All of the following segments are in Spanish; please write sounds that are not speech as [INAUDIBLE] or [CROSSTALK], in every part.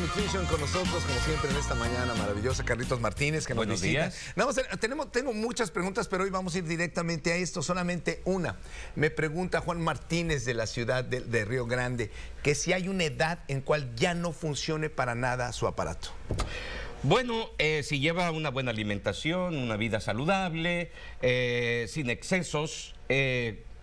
Nutrition con nosotros, como siempre, en esta mañana maravillosa. Carlitos Martínez, que nos Buenos visita. Días. Eh, tenemos, tengo muchas preguntas, pero hoy vamos a ir directamente a esto, solamente una. Me pregunta Juan Martínez de la ciudad de, Río Grande, que si hay una edad en cual ya no funcione para nada su aparato. Bueno, eh, si lleva una buena alimentación, una vida saludable, eh, sin excesos,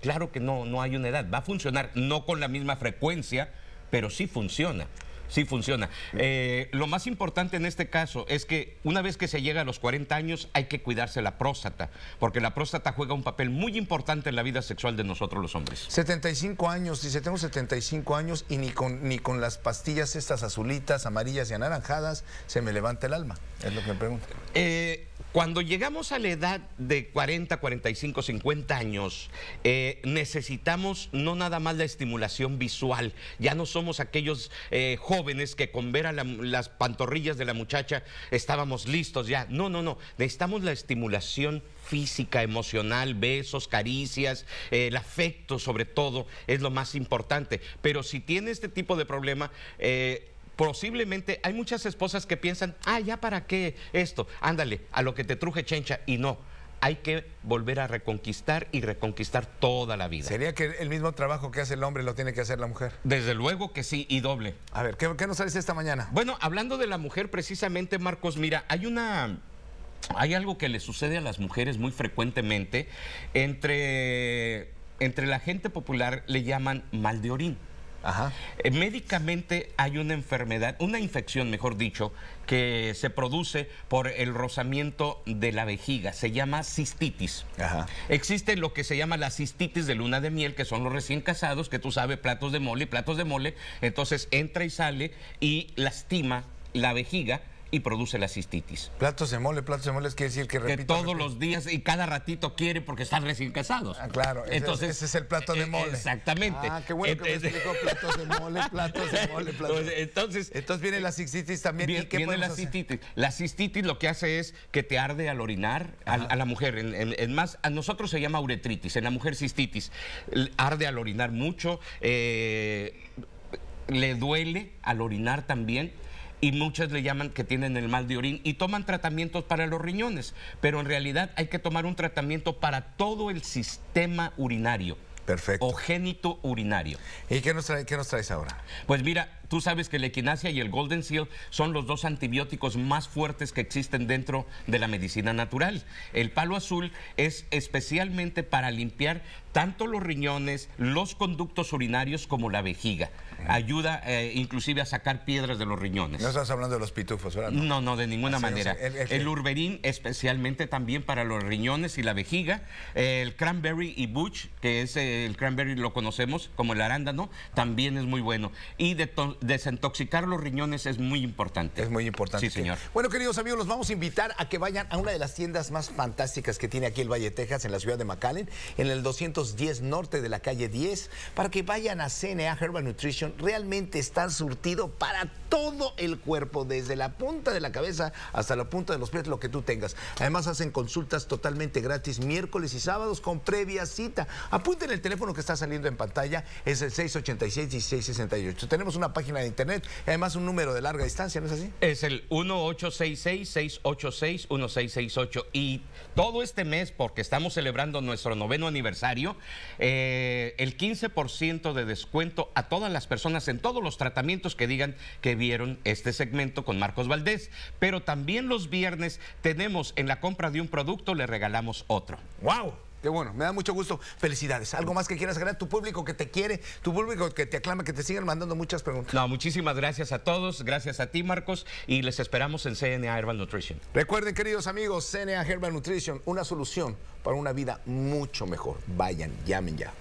claro que no, no hay una edad. Va a funcionar, no con la misma frecuencia, pero sí funciona. Sí funciona. Eh, lo más importante en este caso es que una vez que se llega a los 40 años hay que cuidarse la próstata, porque la próstata juega un papel muy importante en la vida sexual de nosotros los hombres. 75 años, dice, tengo 75 años y ni con, ni con las pastillas estas azulitas, amarillas y anaranjadas se me levanta el alma, es lo que me pregunto. Eh, cuando llegamos a la edad de 40, 45, 50 años, eh, necesitamos no nada más la estimulación visual. Ya no somos aquellos eh, jóvenes que con ver a las pantorrillas de la muchacha estábamos listos ya. No, no, no. Necesitamos la estimulación física, emocional, besos, caricias, eh, el afecto sobre todo es lo más importante. Pero si tiene este tipo de problema, eh, posiblemente hay muchas esposas que piensan, ah, ya para qué esto, ándale, a lo que te truje chencha, y no. Hay que volver a reconquistar y reconquistar toda la vida. ¿Sería que el mismo trabajo que hace el hombre lo tiene que hacer la mujer? Desde luego que sí, y doble. A ver, ¿qué, qué nos sales esta mañana? Bueno, hablando de la mujer precisamente, Marcos, mira, hay una hay algo que le sucede a las mujeres muy frecuentemente. Entre, entre la gente popular le llaman mal de orín. Eh, médicamente hay una enfermedad, una infección, mejor dicho, que se produce por el rozamiento de la vejiga. Se llama cistitis. Existe lo que se llama la cistitis de luna de miel, que son los recién casados, que tú sabes, platos de mole, platos de mole. Entonces entra y sale y lastima la vejiga y produce la cistitis. Platos de mole, platos de mole quiere decir que repite. Que todos los días y cada ratito quiere porque están recién casados. Ah, claro, entonces ese, es el plato de e- mole. Exactamente. Ah, qué bueno que me explicó platos de mole, platos de mole, platos de... [LAUGHS] Pues, entonces, entonces viene la cistitis también. ¿Y qué viene la cistitis. La cistitis lo que hace es que te arde al orinar a, la mujer. En, más, a nosotros se llama uretritis, en la mujer cistitis. Arde al orinar mucho, eh, le duele al orinar también y muchas le llaman que tienen el mal de orín y toman tratamientos para los riñones, pero en realidad hay que tomar un tratamiento para todo el sistema urinario. Perfecto. O génito urinario. ¿Y qué nos, trae, qué nos traes ahora? Pues mira, Tú sabes que la equinacia y el Golden Seal son los dos antibióticos más fuertes que existen dentro de la medicina natural. El palo azul es especialmente para limpiar tanto los riñones, los conductos urinarios como la vejiga. Ayuda eh, inclusive a sacar piedras de los riñones. No estás hablando de los pitufos, ¿verdad? No, no, de ninguna ah, manera. el, urberín especialmente también para los riñones y la vejiga. El cranberry y butch, que es eh, el cranberry lo conocemos como el arándano, también es muy bueno. Y de desintoxicar los riñones es muy importante. Es muy importante. señor. Bueno, queridos amigos, los vamos a invitar a que vayan a una de las tiendas más fantásticas que tiene aquí el Valle de Texas, en la ciudad de McAllen, en el 210 norte de la calle 10, para que vayan a CNA Herbal Nutrition. Realmente están surtido para todo el cuerpo, desde la punta de la cabeza hasta la punta de los pies, lo que tú tengas. Además, hacen consultas totalmente gratis miércoles y sábados con previa cita. Apunten el teléfono que está saliendo en pantalla, es el 686-1668. Tenemos una página de internet además un número de larga distancia, ¿no es así? Es el 1866-686-1668. Y todo este mes, porque estamos celebrando nuestro noveno aniversario, eh, el 15% de descuento a todas las personas en todos los tratamientos que digan que vieron este segmento con Marcos Valdés. Pero también los viernes tenemos en la compra de un producto, le regalamos otro. ¡Wow! Qué bueno, me da mucho gusto. Felicidades. ¿Algo más que quieras agregar? Tu público que te quiere, tu público que te aclama, que te sigan mandando muchas preguntas. No, muchísimas gracias a todos, gracias a ti, Marcos, y les esperamos en CNA Herbal Nutrition. Recuerden, queridos amigos, CNA Herbal Nutrition, una solución para una vida mucho mejor. Vayan, llamen ya.